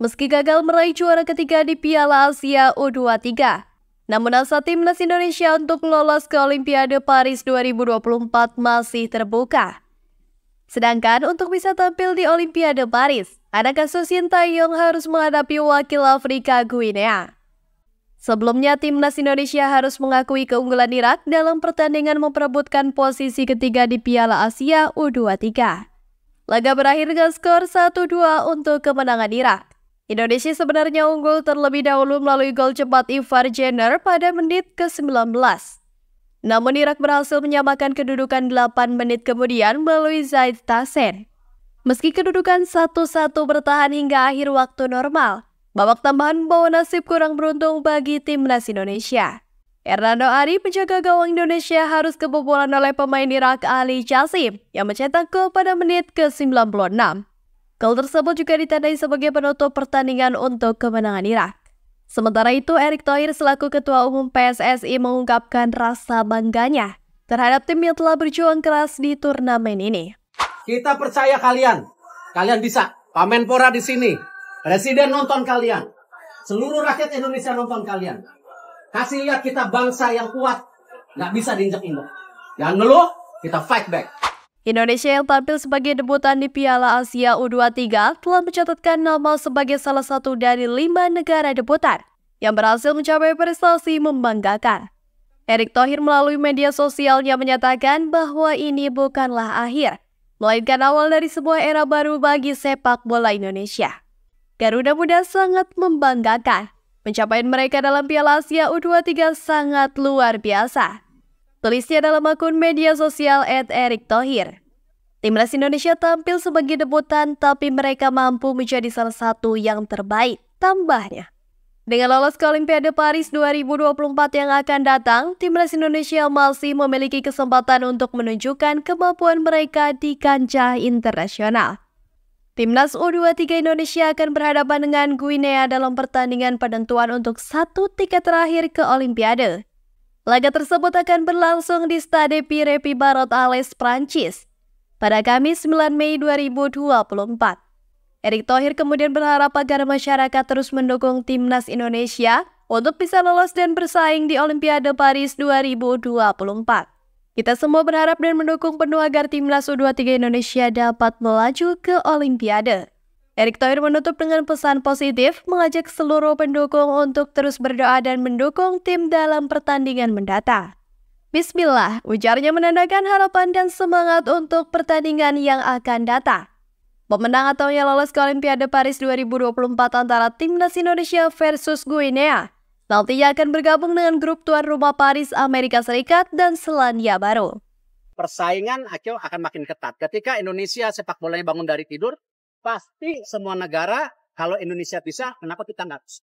Meski gagal meraih juara ketiga di Piala Asia U23, namun asa timnas Indonesia untuk lolos ke Olimpiade Paris 2024 masih terbuka. Sedangkan untuk bisa tampil di Olimpiade Paris, anak asuh Sintayong harus menghadapi wakil Afrika Guinea. Sebelumnya, timnas Indonesia harus mengakui keunggulan Irak dalam pertandingan memperebutkan posisi ketiga di Piala Asia U23. Laga berakhir dengan skor 1-2 untuk kemenangan Irak. Indonesia sebenarnya unggul terlebih dahulu melalui gol cepat Ivar Jenner pada menit ke-19. Namun Irak berhasil menyamakan kedudukan 8 menit kemudian melalui Zaid Tasen. Meski kedudukan 1-1 bertahan hingga akhir waktu normal, Babak tambahan membawa nasib kurang beruntung bagi timnas Indonesia. Hernando Ari penjaga gawang Indonesia harus kebobolan oleh pemain Irak Ali Jasim yang mencetak gol pada menit ke-96. Gol tersebut juga ditandai sebagai penutup pertandingan untuk kemenangan Irak. Sementara itu, Erick Thohir selaku Ketua Umum PSSI mengungkapkan rasa bangganya terhadap tim yang telah berjuang keras di turnamen ini. Kita percaya kalian, kalian bisa. Pak Menpora di sini, Presiden nonton kalian. Seluruh rakyat Indonesia nonton kalian. Kasih lihat kita bangsa yang kuat. Nggak bisa diinjak-injak. Jangan ngeluh, kita fight back. Indonesia yang tampil sebagai debutan di Piala Asia U23 telah mencatatkan nama sebagai salah satu dari lima negara debutan yang berhasil mencapai prestasi membanggakan. Erick Thohir melalui media sosialnya menyatakan bahwa ini bukanlah akhir, melainkan awal dari sebuah era baru bagi sepak bola Indonesia. Garuda Muda sangat membanggakan. Pencapaian mereka dalam Piala Asia U23 sangat luar biasa. Tulisnya dalam akun media sosial at Erick Thohir. Timnas Indonesia tampil sebagai debutan tapi mereka mampu menjadi salah satu yang terbaik, tambahnya. Dengan lolos ke Olimpiade Paris 2024 yang akan datang, Timnas Indonesia masih memiliki kesempatan untuk menunjukkan kemampuan mereka di kancah internasional. Timnas U23 Indonesia akan berhadapan dengan Guinea dalam pertandingan penentuan untuk satu tiket terakhir ke Olimpiade. Laga tersebut akan berlangsung di Stade Pierre Pibarot Ales, Prancis pada Kamis 9 Mei 2024. Erick Thohir kemudian berharap agar masyarakat terus mendukung Timnas Indonesia untuk bisa lolos dan bersaing di Olimpiade Paris 2024. Kita semua berharap dan mendukung penuh agar timnas U23 Indonesia dapat melaju ke Olimpiade. Erick Thohir menutup dengan pesan positif, mengajak seluruh pendukung untuk terus berdoa dan mendukung tim dalam pertandingan mendatang. Bismillah, ujarnya menandakan harapan dan semangat untuk pertandingan yang akan datang. Pemenang atau yang lolos ke Olimpiade Paris 2024 antara Timnas Indonesia versus Guinea Nantinya akan bergabung dengan grup tuan rumah Paris Amerika Serikat dan Selandia Baru. Persaingan akan makin ketat. Ketika Indonesia sepak bolanya bangun dari tidur, pasti semua negara kalau Indonesia bisa, kenapa kita nggak